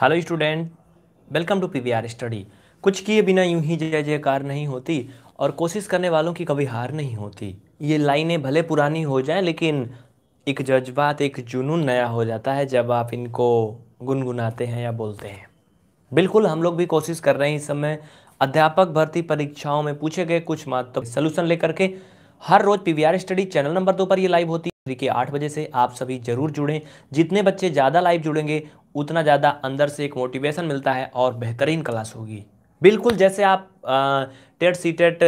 Hello student welcome to PVR study कुछ किए बिना यूं ही जय जयकार नहीं होती और कोशिश करने वालों की कभी हार नहीं होती ये लाइनें भले पुरानी हो जाएं लेकिन एक जज्बात एक जुनून नया हो जाता है जब आप इनको गुनगुनाते हैं या बोलते हैं बिल्कुल हम लोग भी कोशिश कर रहे हैं इस समय अध्यापक भर्ती परीक्षाओं में पूछे गए कुछ मात्र सोल्यूशन लेकर के हर रोज आर स्टडी चैनल नंबर दो पर ये लाइव होती है आठ बजे से आप सभी जरूर जुड़ें जितने बच्चे ज़्यादा लाइव जुड़ेंगे उतना ज़्यादा अंदर से एक मोटिवेशन मिलता है और बेहतरीन क्लास होगी बिल्कुल जैसे आप टेट सी टेट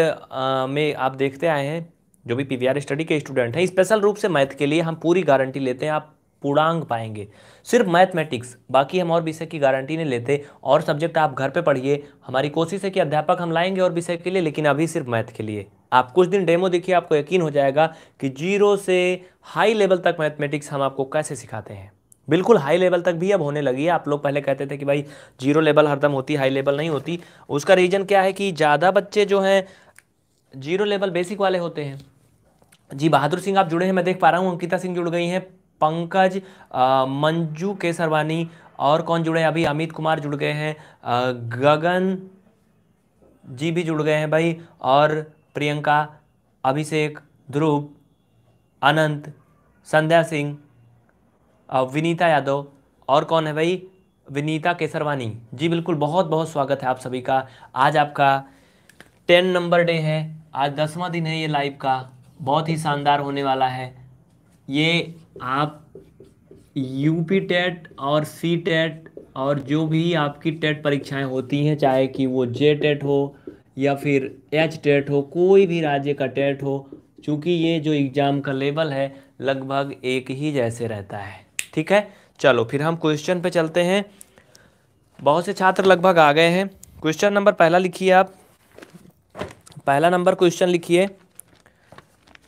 में आप देखते आए हैं जो भी पी स्टडी के स्टूडेंट हैं स्पेशल रूप से मैथ के लिए हम पूरी गारंटी लेते हैं आप पूर्णांग पाएंगे सिर्फ मैथमेटिक्स बाकी हम और विषय की गारंटी नहीं लेते और सब्जेक्ट आप घर पे पढ़िए हमारी कोशिश है कि अध्यापक हम लाएंगे और विषय के लिए लेकिन अभी सिर्फ मैथ के लिए आप कुछ दिन डेमो देखिए आपको यकीन हो जाएगा कि जीरो से हाई लेवल तक मैथमेटिक्स हम आपको कैसे सिखाते हैं बिल्कुल हाई लेवल तक भी अब होने लगी है आप लोग पहले कहते थे कि भाई जीरो लेवल हरदम होती हाई लेवल नहीं होती उसका रीज़न क्या है कि ज़्यादा बच्चे जो हैं जीरो लेवल बेसिक वाले होते हैं जी बहादुर सिंह आप जुड़े हैं मैं देख पा रहा हूँ अंकिता सिंह जुड़ गई हैं पंकज मंजू केसरवानी और कौन जुड़े हैं अभी अमित कुमार जुड़ गए हैं गगन जी भी जुड़ गए हैं भाई और प्रियंका अभिषेक ध्रुव अनंत संध्या सिंह विनीता यादव और कौन है भाई विनीता केसरवानी जी बिल्कुल बहुत बहुत स्वागत है आप सभी का आज आपका टेन नंबर डे है आज दसवां दिन है ये लाइव का बहुत ही शानदार होने वाला है ये आप यूपी टेट और सी टेट और जो भी आपकी टेट परीक्षाएं होती हैं चाहे कि वो जे टेट हो या फिर एच टेट हो कोई भी राज्य का टेट हो चूँकि ये जो एग्ज़ाम का लेवल है लगभग एक ही जैसे रहता है ठीक है चलो फिर हम क्वेश्चन पे चलते हैं बहुत से छात्र लगभग आ गए हैं क्वेश्चन नंबर पहला लिखिए आप पहला नंबर क्वेश्चन लिखिए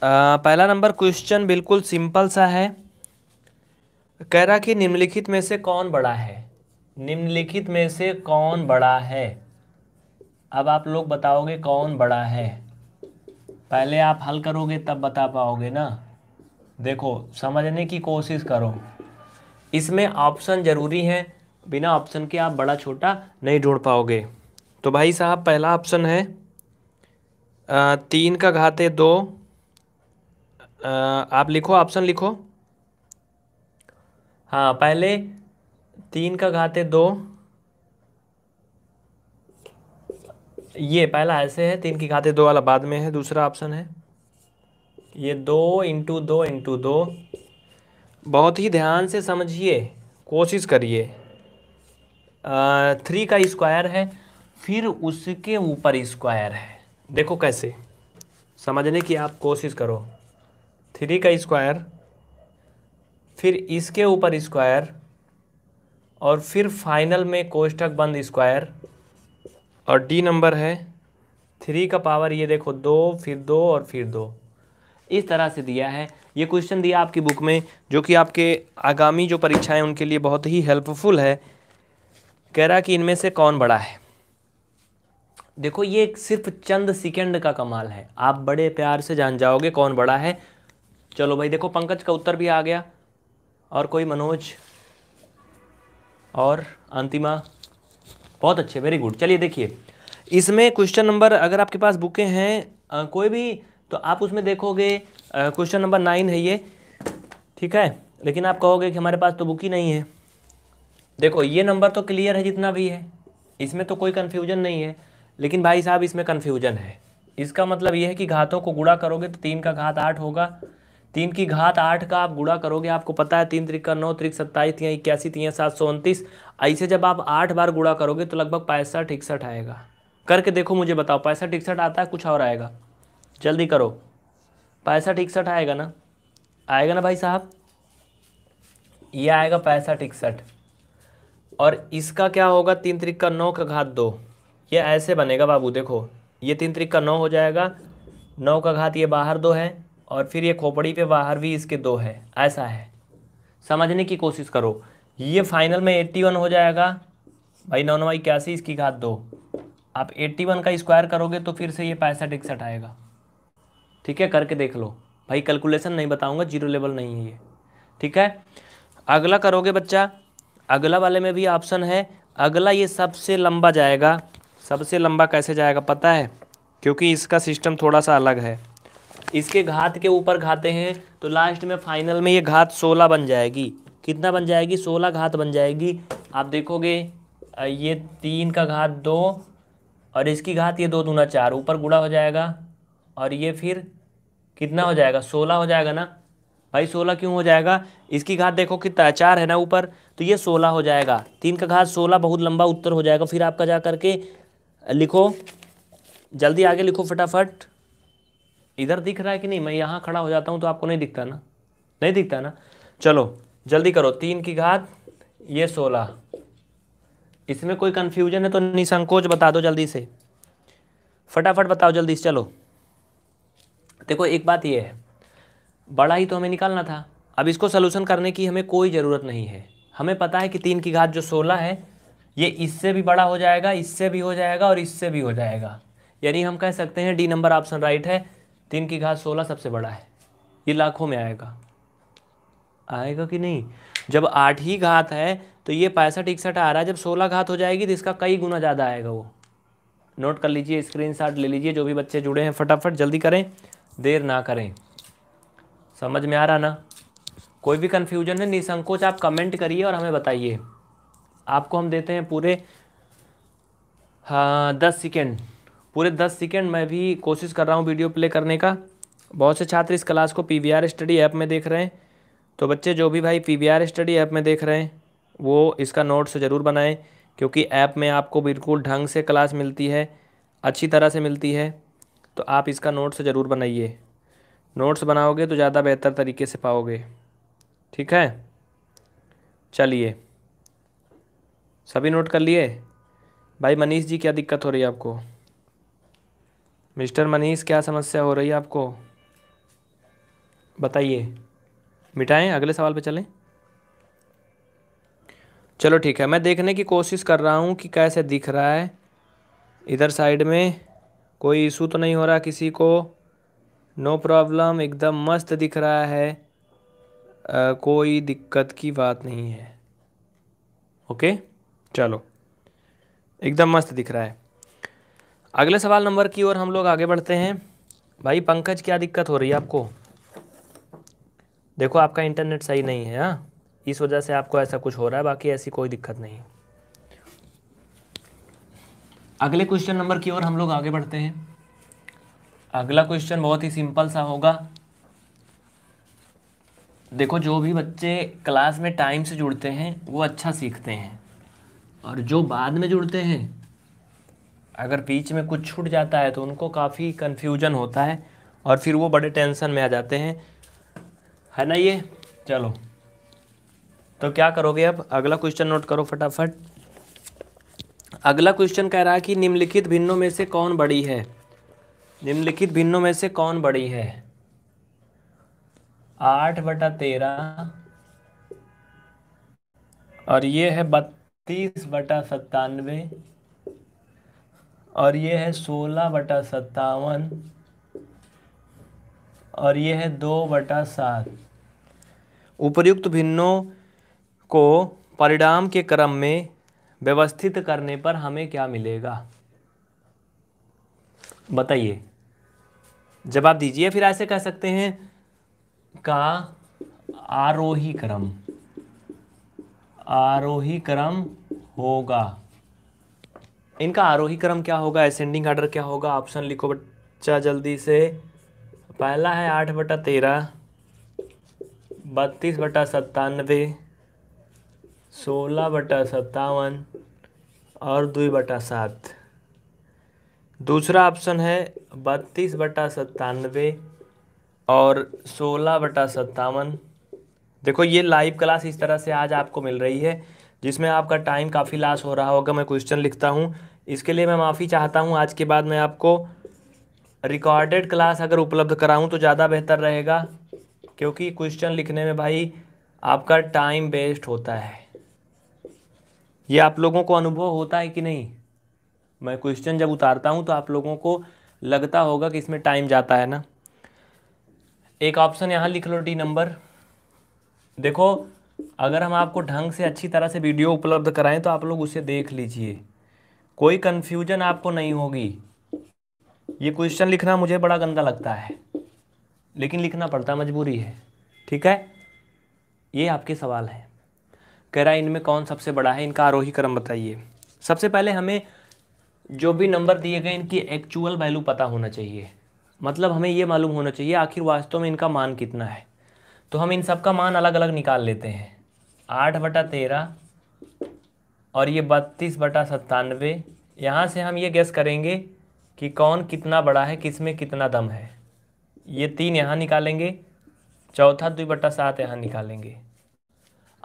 पहला नंबर क्वेश्चन बिल्कुल सिंपल सा है कह रहा कि निम्नलिखित में से कौन बड़ा है निम्नलिखित में से कौन बड़ा है अब आप लोग बताओगे कौन बड़ा है पहले आप हल करोगे तब बता पाओगे ना देखो समझने की कोशिश करो इसमें ऑप्शन ज़रूरी है बिना ऑप्शन के आप बड़ा छोटा नहीं ढूंढ पाओगे तो भाई साहब पहला ऑप्शन है आ, तीन का घाते दो आ, आप लिखो ऑप्शन लिखो हाँ पहले तीन का घाते दो ये पहला ऐसे है तीन की घाते दो वाला बाद में है दूसरा ऑप्शन है ये दो इंटू दो इंटू दो बहुत ही ध्यान से समझिए कोशिश करिए थ्री का स्क्वायर है फिर उसके ऊपर स्क्वायर है देखो कैसे समझने की आप कोशिश करो थ्री का स्क्वायर फिर इसके ऊपर स्क्वायर और फिर फाइनल में कोष्टक बंद स्क्वायर और डी नंबर है थ्री का पावर ये देखो दो फिर दो और फिर दो इस तरह से दिया है ये क्वेश्चन दिया आपकी बुक में जो कि आपके आगामी जो परीक्षाएं उनके लिए बहुत ही हेल्पफुल है कह रहा कि इनमें से कौन बड़ा है देखो ये सिर्फ चंद सेकंड का कमाल है आप बड़े प्यार से जान जाओगे कौन बड़ा है चलो भाई देखो पंकज का उत्तर भी आ गया और कोई मनोज और अंतिमा बहुत अच्छे वेरी गुड चलिए देखिए इसमें क्वेश्चन नंबर अगर आपके पास बुकें हैं कोई भी तो आप उसमें देखोगे क्वेश्चन नंबर नाइन है ये ठीक है लेकिन आप कहोगे कि हमारे पास तो बुक ही नहीं है देखो ये नंबर तो क्लियर है जितना भी है इसमें तो कोई कन्फ्यूजन नहीं है लेकिन भाई साहब इसमें कन्फ्यूजन है इसका मतलब ये है कि घातों को गुड़ा करोगे तो तीन का घात आठ होगा तीन की घात आठ का आप गुड़ा करोगे आपको पता है तीन त्रिक का नौ त्रिक सत्ताईस तीन इक्यासी तीन सात सौ उनतीस ऐसे जब आप आठ बार गुड़ा करोगे तो लगभग पैंसठ इकसठ आएगा करके देखो मुझे बताओ पैंसठ इकसठ आता है कुछ और आएगा जल्दी करो पैंसठ इकसठ आएगा ना आएगा ना भाई साहब ये आएगा पैंसठ इकसठ और इसका क्या होगा तीन त्रिक का नौ का घात दो ये ऐसे बनेगा बाबू देखो ये तीन त्रिक का नौ हो जाएगा नौ का घात ये बाहर दो है और फिर ये खोपड़ी पे बाहर भी इसके दो है ऐसा है समझने की कोशिश करो ये फाइनल में एट्टी वन हो जाएगा भाई नौ नौ इक्यासी इसकी घात दो आप एट्टी वन का स्क्वायर करोगे तो फिर से ये पैंसठ इकसठ आएगा ठीक है करके देख लो भाई कैलकुलेशन नहीं बताऊंगा जीरो लेवल नहीं है ये ठीक है अगला करोगे बच्चा अगला वाले में भी ऑप्शन है अगला ये सबसे लंबा जाएगा सबसे लंबा कैसे जाएगा पता है क्योंकि इसका सिस्टम थोड़ा सा अलग है इसके घात के ऊपर घाते हैं तो लास्ट में फाइनल में ये घात सोलह बन जाएगी कितना बन जाएगी सोलह घात बन जाएगी आप देखोगे ये तीन का घात दो और इसकी घात ये दो दूना चार ऊपर गुड़ा हो जाएगा और ये फिर कितना हो जाएगा सोलह हो जाएगा ना भाई सोलह क्यों हो जाएगा इसकी घात देखो कितना चार है ना ऊपर तो ये सोलह हो जाएगा तीन का घात सोलह बहुत लंबा उत्तर हो जाएगा फिर आपका जा करके लिखो जल्दी आगे लिखो फटाफट इधर दिख रहा है कि नहीं मैं यहाँ खड़ा हो जाता हूँ तो आपको नहीं दिखता ना नहीं दिखता ना चलो जल्दी करो तीन की घात ये सोलह इसमें कोई कन्फ्यूजन है तो निसंकोच बता दो जल्दी से फटाफट बताओ जल्दी से चलो देखो एक बात ये है बड़ा ही तो हमें निकालना था अब इसको सोलूशन करने की हमें कोई ज़रूरत नहीं है हमें पता है कि तीन की घात जो सोलह है ये इससे भी बड़ा हो जाएगा इससे भी हो जाएगा और इससे भी हो जाएगा यानी हम कह सकते हैं डी नंबर ऑप्शन राइट है तीन की घात सोलह सबसे बड़ा है ये लाखों में आएगा आएगा कि नहीं जब आठ ही घात है तो ये पैंसठ इकसठ आ रहा है जब सोलह घात हो जाएगी तो इसका कई गुना ज़्यादा आएगा वो नोट कर लीजिए स्क्रीनशॉट ले लीजिए जो भी बच्चे जुड़े हैं फटाफट जल्दी करें देर ना करें समझ में आ रहा ना कोई भी कन्फ्यूजन है निसंकोच आप कमेंट करिए और हमें बताइए आपको हम देते हैं पूरे हाँ दस सेकेंड पूरे दस सेकेंड मैं भी कोशिश कर रहा हूँ वीडियो प्ले करने का बहुत से छात्र इस क्लास को पी स्टडी ऐप में देख रहे हैं तो बच्चे जो भी भाई पी स्टडी ऐप में देख रहे हैं वो इसका नोट्स ज़रूर बनाएं क्योंकि ऐप में आपको बिल्कुल ढंग से क्लास मिलती है अच्छी तरह से मिलती है तो आप इसका नोट्स ज़रूर बनाइए नोट्स बनाओगे तो ज़्यादा बेहतर तरीके से पाओगे ठीक है चलिए सभी नोट कर लिए भाई मनीष जी क्या दिक्कत हो रही है आपको मिस्टर मनीष क्या समस्या हो रही है आपको बताइए मिटाएं अगले सवाल पे चलें चलो ठीक है मैं देखने की कोशिश कर रहा हूँ कि कैसे दिख रहा है इधर साइड में कोई इशू तो नहीं हो रहा किसी को नो प्रॉब्लम एकदम मस्त दिख रहा है आ, कोई दिक्कत की बात नहीं है ओके चलो एकदम मस्त दिख रहा है अगले सवाल नंबर की ओर हम लोग आगे बढ़ते हैं भाई पंकज क्या दिक्कत हो रही है आपको देखो आपका इंटरनेट सही नहीं है हाँ इस वजह से आपको ऐसा कुछ हो रहा है बाकी ऐसी कोई दिक्कत नहीं है अगले क्वेश्चन नंबर की ओर हम लोग आगे बढ़ते हैं अगला क्वेश्चन बहुत ही सिंपल सा होगा देखो जो भी बच्चे क्लास में टाइम से जुड़ते हैं वो अच्छा सीखते हैं और जो बाद में जुड़ते हैं अगर बीच में कुछ छूट जाता है तो उनको काफ़ी कन्फ्यूजन होता है और फिर वो बड़े टेंशन में आ जाते हैं है ना ये चलो तो क्या करोगे अब अगला क्वेश्चन नोट करो फटाफट अगला क्वेश्चन कह रहा है कि निम्नलिखित भिन्नों में से कौन बड़ी है निम्नलिखित भिन्नों में से कौन बड़ी है आठ बटा तेरह और ये है बत्तीस बटा सत्तानवे और ये है सोलह बटा सत्तावन और ये है दो बटा सात उपर्युक्त भिन्नों को परिणाम के क्रम में व्यवस्थित करने पर हमें क्या मिलेगा बताइए जवाब दीजिए फिर ऐसे कह सकते हैं का आरोही क्रम आरोही क्रम होगा इनका आरोही क्रम क्या होगा असेंडिंग ऑर्डर क्या होगा ऑप्शन लिखो बच्चा जल्दी से पहला है आठ बटा तेरह बत्तीस बटा सत्तानवे सोलह बटा सत्तावन और दुई बटा सात दूसरा ऑप्शन है बत्तीस बटा सत्तानवे और सोलह बटा सत्तावन देखो ये लाइव क्लास इस तरह से आज आपको मिल रही है जिसमें आपका टाइम काफ़ी लास हो रहा होगा मैं क्वेश्चन लिखता हूँ इसके लिए मैं माफ़ी चाहता हूँ आज के बाद मैं आपको रिकॉर्डेड क्लास अगर उपलब्ध कराऊँ तो ज़्यादा बेहतर रहेगा क्योंकि क्वेश्चन लिखने में भाई आपका टाइम वेस्ट होता है ये आप लोगों को अनुभव होता है कि नहीं मैं क्वेश्चन जब उतारता हूँ तो आप लोगों को लगता होगा कि इसमें टाइम जाता है ना एक ऑप्शन यहाँ लिख लो डी नंबर देखो अगर हम आपको ढंग से अच्छी तरह से वीडियो उपलब्ध कराएं तो आप लोग उसे देख लीजिए कोई कन्फ्यूजन आपको नहीं होगी ये क्वेश्चन लिखना मुझे बड़ा गंदा लगता है लेकिन लिखना पड़ता मजबूरी है ठीक है ये आपके सवाल हैं कह रहा है इनमें कौन सबसे बड़ा है इनका आरोही क्रम बताइए सबसे पहले हमें जो भी नंबर दिए गए इनकी एक्चुअल वैल्यू पता होना चाहिए मतलब हमें ये मालूम होना चाहिए आखिर वास्तव में इनका मान कितना है तो हम इन सब का मान अलग अलग निकाल लेते हैं आठ बटा तेरह और ये बत्तीस बटा सत्तानवे यहाँ से हम ये गैस करेंगे कि कौन कितना बड़ा है किस में कितना दम है ये तीन यहाँ निकालेंगे चौथा दुई बटा सात यहाँ निकालेंगे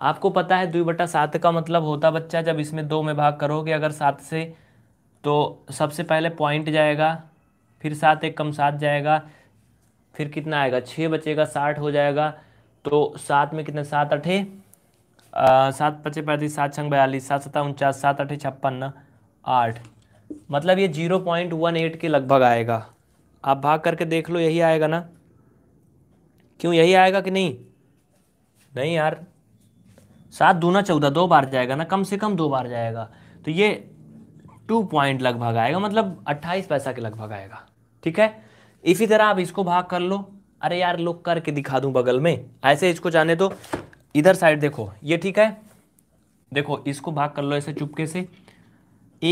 आपको पता है दुई बटा सात का मतलब होता बच्चा जब इसमें दो में भाग करोगे अगर सात से तो सबसे पहले पॉइंट जाएगा फिर सात एक कम सात जाएगा फिर कितना आएगा छः बचेगा साठ हो जाएगा तो सात में कितने सात अठे सात पचे पैंतीस सात छंग बयालीस सात सत्ता उनचास सात अठे छप्पन आठ मतलब ये जीरो पॉइंट वन एट के लगभग आएगा आप भाग करके देख लो यही आएगा ना क्यों यही आएगा कि नहीं नहीं यार सात दूना चौदह दो बार जाएगा ना कम से कम दो बार जाएगा तो ये टू पॉइंट लगभग आएगा मतलब अट्ठाईस पैसा के लगभग आएगा ठीक है इसी तरह आप इसको भाग कर लो अरे यार लोग करके दिखा दूँ बगल में ऐसे इसको जाने दो इधर साइड देखो ये ठीक है देखो इसको भाग कर लो ऐसे चुपके से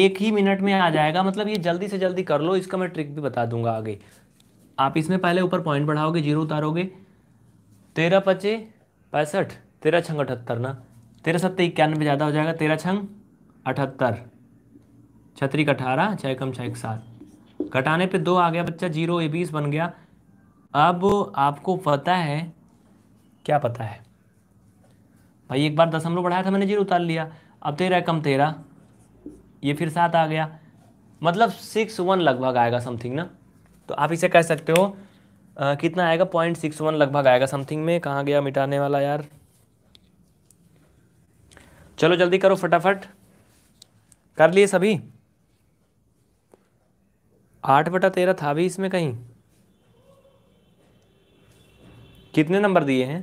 एक ही मिनट में आ जाएगा मतलब ये जल्दी से जल्दी कर लो इसका मैं ट्रिक भी बता दूंगा आगे आप इसमें पहले ऊपर पॉइंट बढ़ाओगे जीरो उतारोगे तेरह पचे पैंसठ तेरह छंग अठहत्तर ना तेरह सत्तर इक्यानवे ज़्यादा हो जाएगा तेरह छंग अठहत्तर छत्री का अठारह छः कम छः एक सात घटाने पे दो आ गया बच्चा जीरो ये बीस बन गया अब आपको पता है क्या पता है भाई एक बार दशमलव बढ़ाया था मैंने जीरो उतार लिया अब तेरह कम तेरह ये फिर सात आ गया मतलब सिक्स वन लगभग आएगा समथिंग ना तो आप इसे कह सकते हो आ, कितना आएगा पॉइंट सिक्स वन लगभग आएगा समथिंग में कहाँ गया मिटाने वाला यार चलो जल्दी करो फटाफट कर लिए सभी आठ बटा तेरह था भी इसमें कहीं कितने नंबर दिए हैं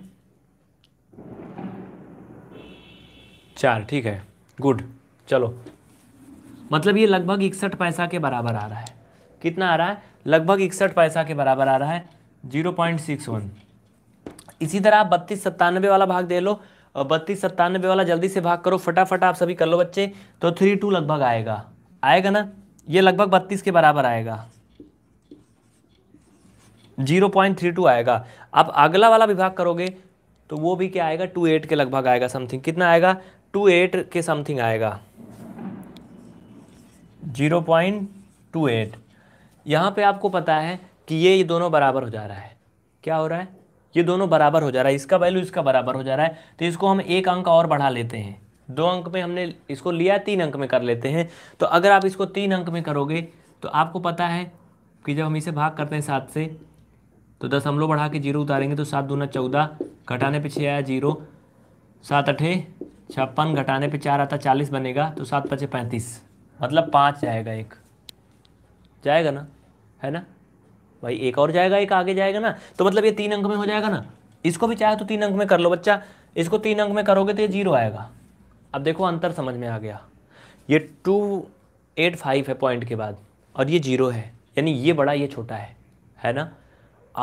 चार ठीक है गुड चलो मतलब ये लगभग इकसठ पैसा के बराबर आ रहा है कितना आ रहा है लगभग इकसठ पैसा के बराबर आ रहा है जीरो पॉइंट सिक्स वन इसी तरह आप बत्तीस सत्तानवे वाला भाग दे लो और बत्तीस सत्तानबे वाला जल्दी से भाग करो फटाफट आप सभी कर लो बच्चे तो थ्री टू लगभग आएगा आएगा ना ये लगभग बत्तीस के बराबर आएगा जीरो पॉइंट थ्री टू आएगा आप अगला वाला विभाग करोगे तो वो भी क्या आएगा टू एट के लगभग आएगा समथिंग कितना आएगा टू एट के समथिंग आएगा जीरो पॉइंट टू एट यहाँ पर आपको पता है कि ये दोनों बराबर हो जा रहा है क्या हो रहा है ये दोनों बराबर हो जा रहा है इसका वैल्यू इसका बराबर हो जा रहा है तो इसको हम एक अंक और बढ़ा लेते हैं दो अंक में हमने इसको लिया तीन अंक में कर लेते हैं तो अगर आप इसको तीन अंक में करोगे तो आपको पता है कि जब हम इसे भाग करते हैं सात से तो दस हम लोग बढ़ा के जीरो उतारेंगे तो सात दूना चौदह घटाने पे छः आया जीरो सात अठे छप्पन घटाने पे चार आता चालीस बनेगा तो सात पचे पैंतीस मतलब पाँच जाएगा एक जाएगा ना है ना भाई एक और जाएगा एक आगे जाएगा ना तो मतलब ये तीन अंक में हो जाएगा ना इसको भी चाहे तो तीन अंक में कर लो बच्चा इसको तीन अंक में करोगे तो ये जीरो आएगा अब देखो अंतर समझ में आ गया ये टू एट फाइव है पॉइंट के बाद और ये जीरो है यानी ये बड़ा ये छोटा है है ना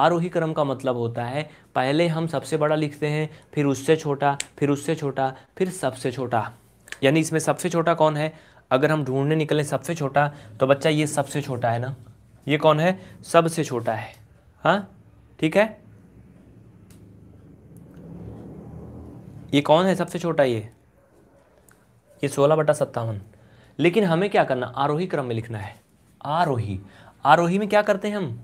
आरोही क्रम का मतलब होता है पहले हम सबसे बड़ा लिखते हैं फिर उससे छोटा फिर उससे छोटा फिर सबसे छोटा यानी इसमें सबसे छोटा कौन है अगर हम ढूंढने निकलें सबसे छोटा तो बच्चा ये सबसे छोटा है ना ये कौन है सबसे छोटा है हा ठीक है ये कौन है सबसे छोटा ये ये सोलह बटा सत्तावन लेकिन हमें क्या करना आरोही क्रम में लिखना है आरोही आरोही में क्या करते हैं हम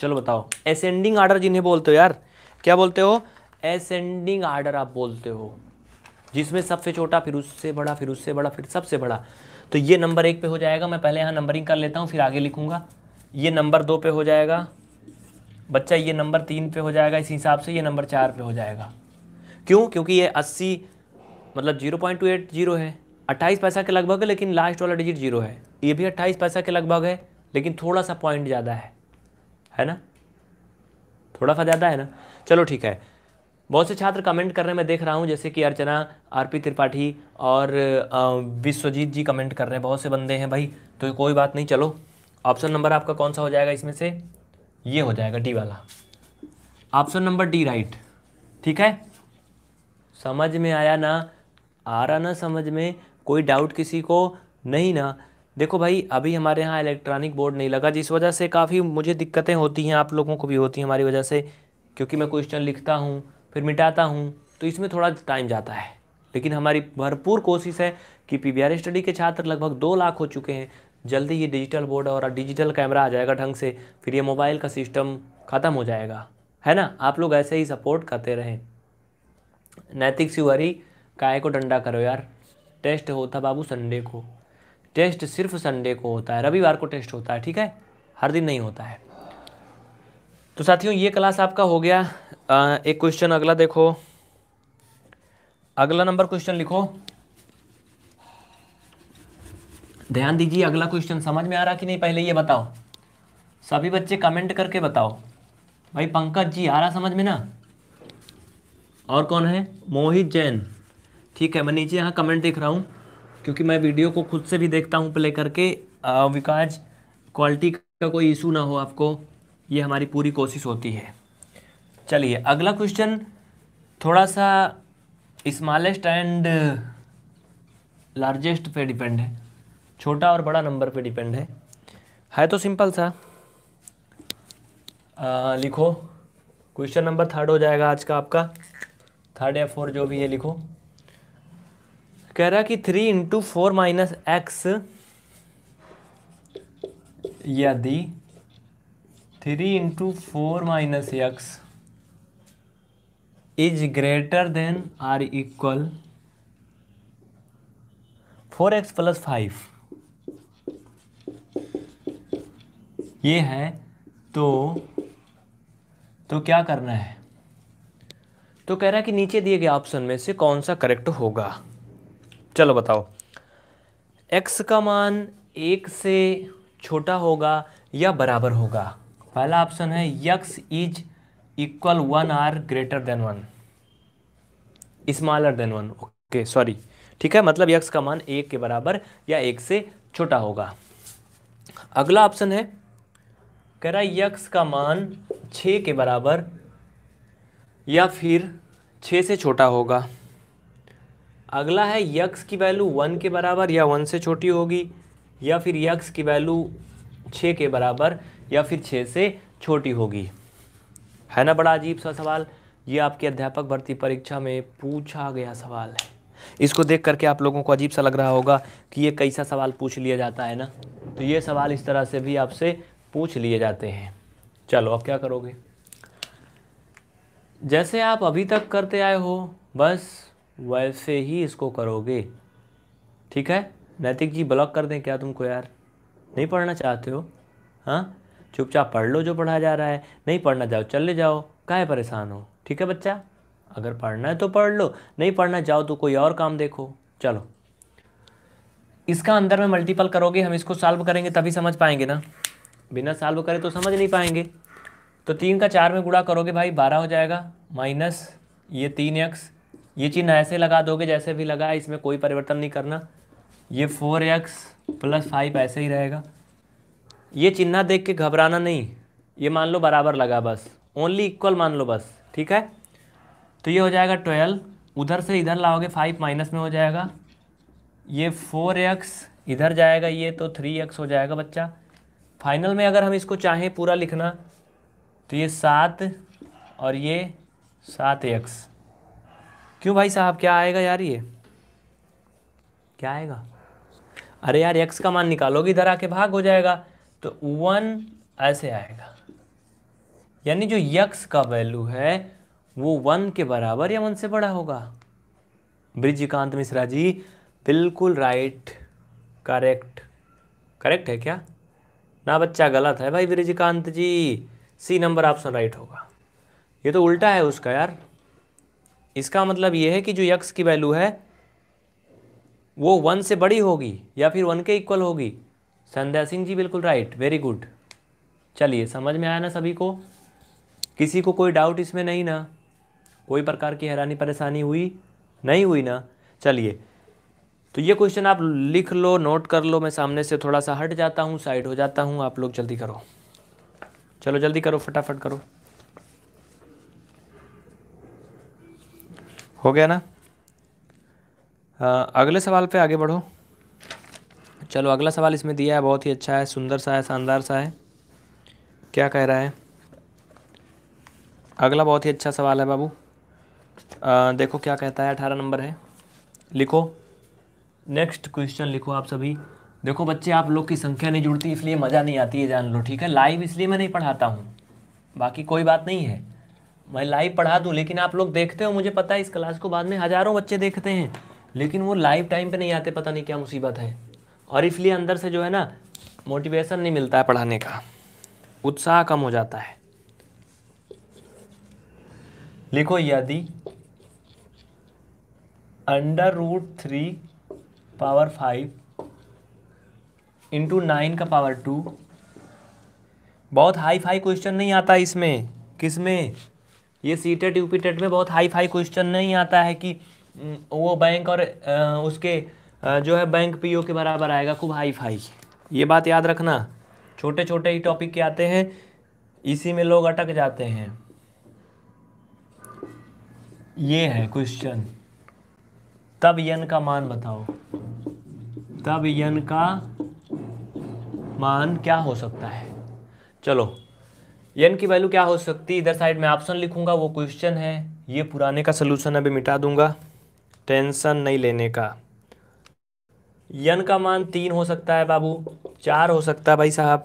चलो बताओ एसेंडिंग आर्डर जिन्हें बोलते हो यार क्या बोलते हो एसेंडिंग आर्डर आप बोलते हो जिसमें सबसे छोटा फिर उससे बड़ा फिर उससे बड़ा फिर सबसे बड़ा तो ये नंबर एक पे हो जाएगा मैं पहले यहां नंबरिंग कर लेता हूँ फिर आगे लिखूंगा ये नंबर दो पे हो जाएगा बच्चा ये नंबर तीन पे हो जाएगा इसी हिसाब से ये नंबर चार पे हो जाएगा क्यों क्योंकि ये अस्सी मतलब zero point two eight zero है अट्ठाईस पैसा के लगभग है लेकिन लास्ट वाला डिजिट जीरो है ये भी अट्ठाईस पैसा के लगभग है लेकिन थोड़ा सा पॉइंट ज़्यादा है है ना थोड़ा सा ज़्यादा है ना चलो ठीक है बहुत से छात्र कमेंट कर रहे हैं मैं देख रहा हूँ जैसे कि अर्चना पी त्रिपाठी और विश्वजीत जी कमेंट कर रहे हैं बहुत से बंदे हैं भाई तो कोई बात नहीं चलो ऑप्शन नंबर आपका कौन सा हो जाएगा इसमें से ये हो जाएगा डी वाला ऑप्शन नंबर डी राइट ठीक है समझ में आया ना आ रहा ना समझ में कोई डाउट किसी को नहीं ना देखो भाई अभी हमारे यहाँ इलेक्ट्रॉनिक बोर्ड नहीं लगा जिस वजह से काफ़ी मुझे दिक्कतें होती हैं आप लोगों को भी होती हैं हमारी वजह से क्योंकि मैं क्वेश्चन लिखता हूँ फिर मिटाता हूँ तो इसमें थोड़ा टाइम जाता है लेकिन हमारी भरपूर कोशिश है कि पी स्टडी के छात्र लगभग दो लाख हो चुके हैं जल्दी ये डिजिटल बोर्ड और डिजिटल कैमरा आ जाएगा ढंग से फिर ये मोबाइल का सिस्टम ख़त्म हो जाएगा है ना आप लोग ऐसे ही सपोर्ट करते रहें नैतिक शिवरी काय को डंडा करो यार टेस्ट होता बाबू संडे को टेस्ट सिर्फ संडे को होता है रविवार को टेस्ट होता है ठीक है हर दिन नहीं होता है तो साथियों ये क्लास आपका हो गया आ, एक क्वेश्चन अगला देखो अगला नंबर क्वेश्चन लिखो ध्यान दीजिए अगला क्वेश्चन समझ में आ रहा कि नहीं पहले ये बताओ सभी बच्चे कमेंट करके बताओ भाई पंकज जी आ रहा समझ में ना और कौन है मोहित जैन ठीक है मैं नीचे यहाँ कमेंट देख रहा हूँ क्योंकि मैं वीडियो को खुद से भी देखता हूँ प्ले करके विकास क्वालिटी का कोई इशू ना हो आपको ये हमारी पूरी कोशिश होती है चलिए अगला क्वेश्चन थोड़ा सा स्मॉलेस्ट एंड लार्जेस्ट पे डिपेंड है छोटा और बड़ा नंबर पे डिपेंड है है तो सिंपल सा आ, लिखो क्वेश्चन नंबर थर्ड हो जाएगा आज का आपका थर्ड या फोर जो भी है लिखो कह रहा कि three into four minus x यदि three into four minus x is greater than or equal four x plus five ये है तो तो क्या करना है तो कह रहा है कि नीचे दिए गए ऑप्शन में से कौन सा करेक्ट होगा चलो बताओ एक्स का मान एक से छोटा होगा या बराबर होगा पहला ऑप्शन है x is equal one or greater than one smaller than one okay sorry ठीक है मतलब यक्स का मान एक के बराबर या एक से छोटा होगा अगला ऑप्शन है कह रहा है यक्स का मान छ के बराबर या फिर छ से छोटा होगा अगला है यक्स की वैल्यू वन के बराबर या वन से छोटी होगी या फिर यक्स की वैल्यू छ के बराबर या फिर छः से छोटी होगी है ना बड़ा अजीब सा सवाल ये आपके अध्यापक भर्ती परीक्षा में पूछा गया सवाल है इसको देख करके आप लोगों को अजीब सा लग रहा होगा कि ये कैसा सवाल पूछ लिया जाता है ना तो ये सवाल इस तरह से भी आपसे पूछ लिए जाते हैं चलो अब क्या करोगे जैसे आप अभी तक करते आए हो बस वैसे ही इसको करोगे ठीक है नैतिक जी ब्लॉक कर दें क्या तुमको यार नहीं पढ़ना चाहते हो हाँ चुपचाप पढ़ लो जो पढ़ा जा रहा है नहीं पढ़ना जाओ चले जाओ काहे परेशान हो ठीक है बच्चा अगर पढ़ना है तो पढ़ लो नहीं पढ़ना जाओ तो कोई और काम देखो चलो इसका अंदर में मल्टीपल करोगे हम इसको सॉल्व करेंगे तभी समझ पाएंगे ना बिना साल्व करे तो समझ नहीं पाएंगे तो तीन का चार में गुड़ा करोगे भाई बारह हो जाएगा माइनस ये तीन एक्स ये चिन्ह ऐसे लगा दोगे जैसे भी लगा है इसमें कोई परिवर्तन नहीं करना ये फोर एक्स प्लस फाइव ऐसे ही रहेगा ये चिन्ह देख के घबराना नहीं ये मान लो बराबर लगा बस ओनली इक्वल मान लो बस ठीक है तो ये हो जाएगा ट्वेल्व उधर से इधर लाओगे फाइव माइनस में हो जाएगा ये फोर एक्स इधर जाएगा ये तो थ्री एक्स हो जाएगा बच्चा फाइनल में अगर हम इसको चाहें पूरा लिखना तो ये सात और ये सात एक्स क्यों भाई साहब क्या आएगा यार ये क्या आएगा अरे यार एक्स का मान निकालोगे इधर आके भाग हो जाएगा तो वन ऐसे आएगा यानी जो यक्स का वैल्यू है वो वन के बराबर या वन से बड़ा होगा ब्रिजिकांत मिश्रा जी बिल्कुल राइट करेक्ट करेक्ट है क्या ना बच्चा गलत है भाई Brijkant ji C number option right होगा ये तो उल्टा है उसका यार इसका मतलब ये है कि जो यक्स की वैल्यू है वो वन से बड़ी होगी या फिर वन के इक्वल होगी संध्या सिंह जी बिल्कुल राइट वेरी गुड चलिए समझ में आया ना सभी को किसी को कोई डाउट इसमें नहीं ना कोई प्रकार की हैरानी परेशानी हुई नहीं हुई ना चलिए तो ये क्वेश्चन आप लिख लो नोट कर लो मैं सामने से थोड़ा सा हट जाता हूँ साइड हो जाता हूँ आप लोग जल्दी करो चलो जल्दी करो फटाफट करो हो गया ना आ, अगले सवाल पे आगे बढ़ो चलो अगला सवाल इसमें दिया है बहुत ही अच्छा है सुंदर सा है शानदार सा है क्या कह रहा है अगला बहुत ही अच्छा सवाल है बाबू देखो क्या कहता है अठारह नंबर है लिखो नेक्स्ट क्वेश्चन लिखो आप सभी देखो बच्चे आप लोग की संख्या नहीं जुड़ती इसलिए मज़ा नहीं आती है जान लो ठीक है लाइव इसलिए मैं नहीं पढ़ाता हूँ बाकी कोई बात नहीं है मैं लाइव पढ़ा दूँ लेकिन आप लोग देखते हो मुझे पता है इस क्लास को बाद में हज़ारों बच्चे देखते हैं लेकिन वो लाइव टाइम पर नहीं आते पता नहीं क्या मुसीबत है और इसलिए अंदर से जो है ना मोटिवेशन नहीं मिलता है पढ़ाने का उत्साह कम हो जाता है लिखो यदि under root three power five into nine का पावर टू बहुत हाई फाई क्वेश्चन नहीं आता इसमें किस में ये सी टेट यू में बहुत हाई फाई क्वेश्चन नहीं आता है कि वो बैंक और उसके जो है बैंक पीओ के बराबर आएगा खूब हाई फाई ये बात याद रखना छोटे छोटे ही टॉपिक के आते हैं इसी में लोग अटक जाते हैं ये है क्वेश्चन तब यन का मान बताओ तब यन का मान क्या हो सकता है चलो यन की वैल्यू क्या हो सकती इधर साइड में ऑप्शन लिखूंगा वो क्वेश्चन है ये पुराने का सलूशन अभी मिटा दूंगा टेंशन नहीं लेने का यन का मान तीन हो सकता है बाबू चार हो सकता है भाई साहब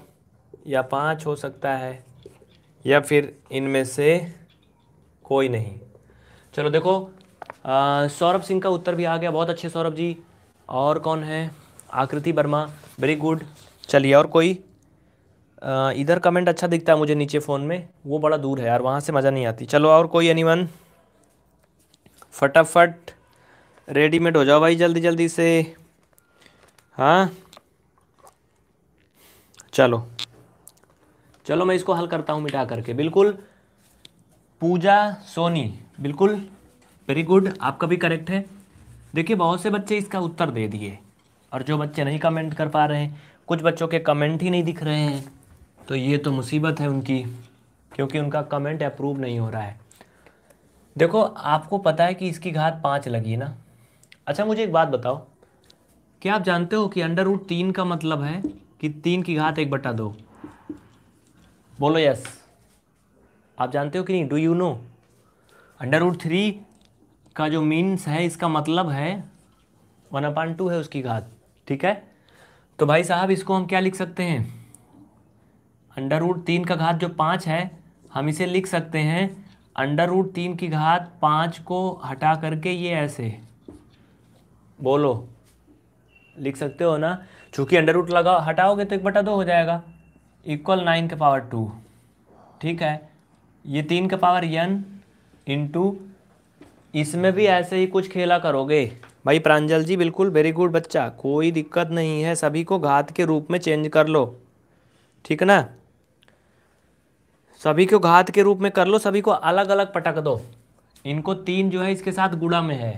या पाँच हो सकता है या फिर इनमें से कोई नहीं चलो देखो सौरभ सिंह का उत्तर भी आ गया बहुत अच्छे सौरभ जी और कौन है आकृति वर्मा वेरी गुड चलिए और कोई इधर कमेंट अच्छा दिखता है मुझे नीचे फ़ोन में वो बड़ा दूर है यार वहाँ से मज़ा नहीं आती चलो और कोई एनी फटाफट रेडीमेड हो जाओ भाई जल्दी जल्दी से हाँ चलो चलो मैं इसको हल करता हूँ मिटा करके बिल्कुल पूजा सोनी बिल्कुल वेरी गुड आपका भी करेक्ट है देखिए बहुत से बच्चे इसका उत्तर दे दिए और जो बच्चे नहीं कमेंट कर पा रहे हैं कुछ बच्चों के कमेंट ही नहीं दिख रहे हैं तो ये तो मुसीबत है उनकी क्योंकि उनका कमेंट अप्रूव नहीं हो रहा है देखो आपको पता है कि इसकी घात पाँच लगी ना अच्छा मुझे एक बात बताओ क्या आप जानते हो कि अंडर रूट तीन का मतलब है कि तीन की घात एक बटा दो बोलो यस आप जानते हो कि नहीं do you know under root three का जो मीन्स है इसका मतलब है वन अपान टू है उसकी घात ठीक है तो भाई साहब इसको हम क्या लिख सकते हैं अंडर रूट तीन का घात जो पाँच है हम इसे लिख सकते हैं अंडर रूट तीन की घात पाँच को हटा करके ये ऐसे बोलो लिख सकते हो ना चूँकि अंडर रूट लगा हटाओगे तो एक बटा दो हो जाएगा इक्वल नाइन के पावर टू ठीक है ये तीन के पावर यन इंटू इसमें भी ऐसे ही कुछ खेला करोगे भाई प्रांजल जी बिल्कुल वेरी गुड बच्चा कोई दिक्कत नहीं है सभी को घात के रूप में चेंज कर लो ठीक ना सभी को घात के रूप में कर लो सभी को अलग अलग पटक दो इनको तीन जो है इसके साथ गुड़ा में है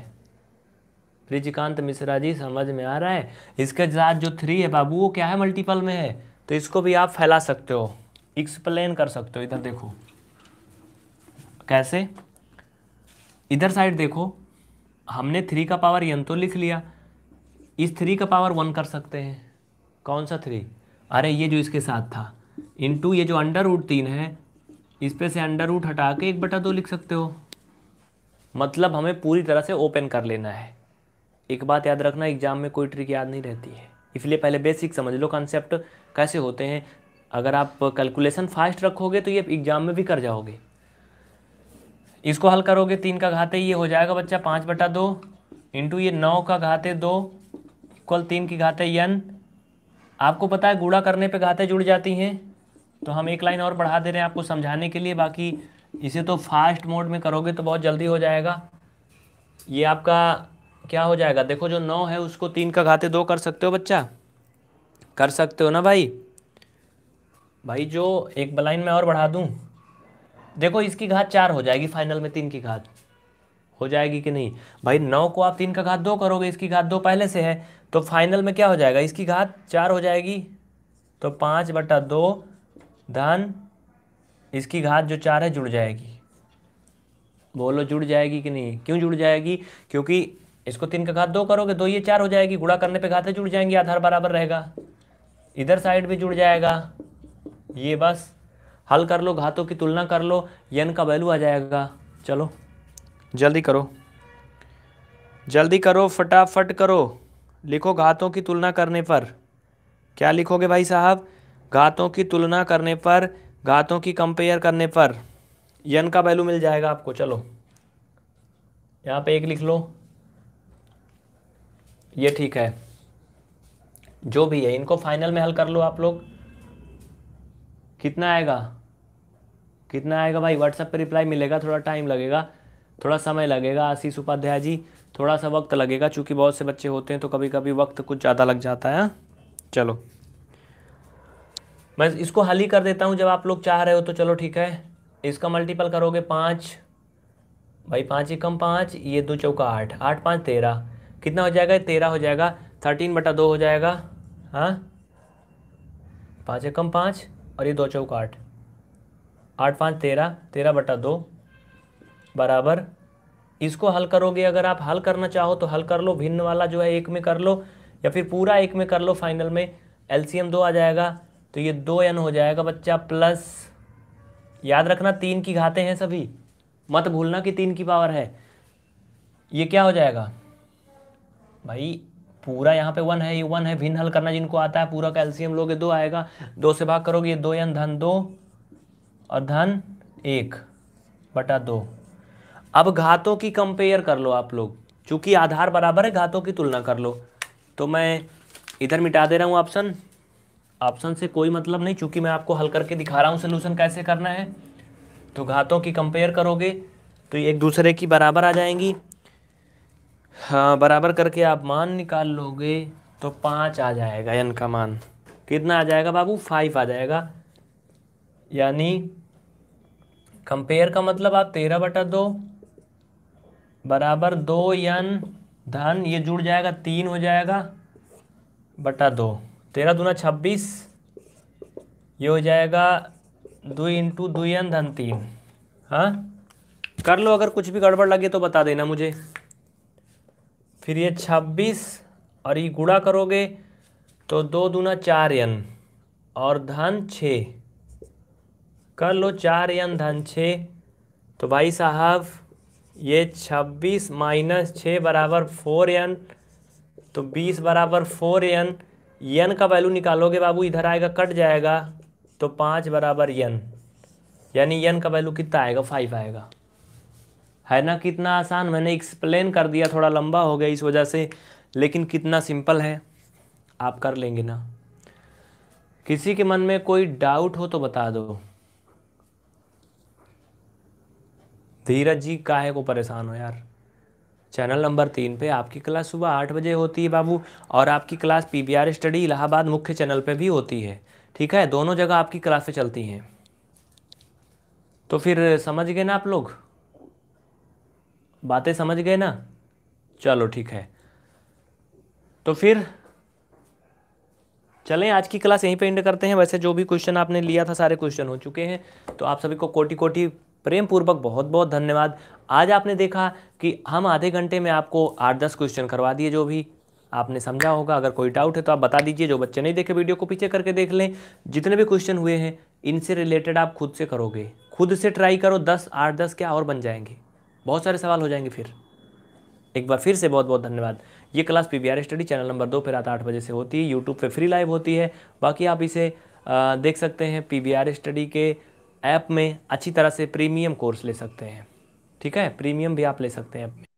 ब्रिजकांत मिश्रा जी समझ में आ रहा है इसके साथ जो थ्री है बाबू वो क्या है मल्टीपल में है तो इसको भी आप फैला सकते हो एक्सप्लेन कर सकते हो इधर देखो कैसे इधर साइड देखो हमने थ्री का पावर यन तो लिख लिया इस थ्री का पावर वन कर सकते हैं कौन सा थ्री अरे ये जो इसके साथ था इन टू ये जो अंडर रूट तीन है इस पे से अंडर रूट हटा के एक बटा दो लिख सकते हो मतलब हमें पूरी तरह से ओपन कर लेना है एक बात याद रखना एग्जाम में कोई ट्रिक याद नहीं रहती है इसलिए पहले बेसिक समझ लो कॉन्सेप्ट कैसे होते हैं अगर आप कैलकुलेशन फास्ट रखोगे तो ये एग्ज़ाम में भी कर जाओगे इसको हल करोगे तीन का घाते ये हो जाएगा बच्चा पाँच बटा दो इंटू ये नौ का घाते दो इक्वल तीन की घाते यन आपको पता है गुड़ा करने पे घाते जुड़ जाती हैं तो हम एक लाइन और बढ़ा दे रहे हैं आपको समझाने के लिए बाकी इसे तो फास्ट मोड में करोगे तो बहुत जल्दी हो जाएगा ये आपका क्या हो जाएगा देखो जो नौ है उसको तीन का घाते दो कर सकते हो बच्चा कर सकते हो ना भाई भाई जो एक लाइन में और बढ़ा दूँ देखो इसकी घात चार हो जाएगी फाइनल में तीन की घात हो जाएगी कि नहीं भाई नौ को आप तीन का घात दो करोगे इसकी घात दो पहले से है तो फाइनल में क्या हो जाएगा इसकी घात चार हो जाएगी तो पाँच बटा दो धन इसकी घात जो चार है जुड़ जाएगी बोलो जुड़ जाएगी कि नहीं क्यों जुड़ जाएगी क्योंकि इसको तीन का घात दो करोगे दो ये चार हो जाएगी गुड़ा करने पे घातें जुड़ जाएंगी आधार बराबर रहेगा इधर साइड भी जुड़ जाएगा ये बस हल कर लो घातों की तुलना कर लो यन का वैल्यू आ जाएगा चलो जल्दी करो जल्दी करो फटाफट करो लिखो घातों की तुलना करने पर क्या लिखोगे भाई साहब घातों की तुलना करने पर घातों की कंपेयर करने पर यन का वैल्यू मिल जाएगा आपको चलो यहाँ पे एक लिख लो ये ठीक है जो भी है इनको फाइनल में हल कर लो आप लोग कितना आएगा कितना आएगा भाई व्हाट्सएप पे रिप्लाई मिलेगा थोड़ा टाइम लगेगा थोड़ा समय लगेगा आशीष उपाध्याय जी थोड़ा सा वक्त लगेगा चूँकि बहुत से बच्चे होते हैं तो कभी कभी वक्त कुछ ज़्यादा लग जाता है हाँ? चलो मैं इसको हल ही कर देता हूँ जब आप लोग चाह रहे हो तो चलो ठीक है इसका मल्टीपल करोगे पाँच भाई पाँच एक कम पाँच ये दो चौका आठ आठ पाँच तेरह कितना हो जाएगा तेरह हो जाएगा थर्टीन बटा दो हो जाएगा हाँ पाँच कम पाँच और ये दो चौक आठ आठ पाँच तेरह तेरह बटा दो बराबर इसको हल करोगे अगर आप हल करना चाहो तो हल कर लो भिन्न वाला जो है एक में कर लो या फिर पूरा एक में कर लो फाइनल में एलसीएम दो आ जाएगा तो ये दो एन हो जाएगा बच्चा प्लस याद रखना तीन की घाते हैं सभी मत भूलना कि तीन की पावर है ये क्या हो जाएगा भाई पूरा यहाँ पे वन है ये वन है भिन्न हल करना जिनको आता है पूरा कैल्सियम लोगे दो आएगा दो से भाग करोगे दो यन धन दो और धन एक बटा दो अब घातों की कंपेयर कर लो आप लोग चूंकि आधार बराबर है घातों की तुलना कर लो तो मैं इधर मिटा दे रहा हूँ ऑप्शन ऑप्शन से कोई मतलब नहीं चूंकि मैं आपको हल करके दिखा रहा हूँ सोल्यूशन कैसे करना है तो घातों की कंपेयर करोगे तो एक दूसरे की बराबर आ जाएंगी हाँ बराबर करके आप मान निकाल लोगे तो पाँच आ जाएगा एन का मान कितना आ जाएगा बाबू फाइव आ जाएगा यानी कंपेयर का मतलब आप तेरह बटा दो बराबर दो यन धन ये जुड़ जाएगा तीन हो जाएगा बटा दो तेरह दूना छब्बीस ये हो जाएगा दो इंटू दो यन धन तीन हाँ कर लो अगर कुछ भी गड़बड़ लगे तो बता देना मुझे फिर ये छब्बीस और ये गुड़ा करोगे तो दो दूना चार यन और धन छ कर लो चार यन धन छ तो भाई साहब ये छब्बीस माइनस छ बराबर फोर एन तो बीस बराबर फोर एन यन का वैल्यू निकालोगे बाबू इधर आएगा कट जाएगा तो पाँच बराबर एन यानी एन का वैल्यू कितना आएगा फाइव आएगा है ना कितना आसान मैंने एक्सप्लेन कर दिया थोड़ा लंबा हो गया इस वजह से लेकिन कितना सिंपल है आप कर लेंगे ना किसी के मन में कोई डाउट हो तो बता दो धीरज जी काहे को परेशान हो यार चैनल नंबर तीन पे आपकी क्लास सुबह आठ बजे होती है बाबू और आपकी class P B R study Allahabad मुख्य चैनल पे भी होती है ठीक है दोनों जगह आपकी क्लासें चलती हैं तो फिर समझ गए ना आप लोग बातें समझ गए ना चलो ठीक है तो फिर चलें आज की क्लास यहीं पे एंड करते हैं वैसे जो भी क्वेश्चन आपने लिया था सारे क्वेश्चन हो चुके हैं तो आप सभी को कोटि कोटि प्रेम पूर्वक बहुत बहुत धन्यवाद आज आपने देखा कि हम आधे घंटे में आपको आठ दस क्वेश्चन करवा दिए जो भी आपने समझा होगा अगर कोई डाउट है तो आप बता दीजिए जो बच्चे नहीं देखे वीडियो को पीछे करके देख लें जितने भी क्वेश्चन हुए हैं इनसे रिलेटेड आप खुद से करोगे खुद से ट्राई करो दस आठ दस क्या और बन जाएंगे बहुत सारे सवाल हो जाएंगे फिर एक बार फिर से बहुत बहुत धन्यवाद ये class P study channel number दो पर रात आठ बजे से होती है यूट्यूब पर फ्री लाइव होती है बाकी आप इसे देख सकते हैं पी स्टडी के ऐप में अच्छी तरह से प्रीमियम कोर्स ले सकते हैं ठीक है प्रीमियम भी आप ले सकते हैं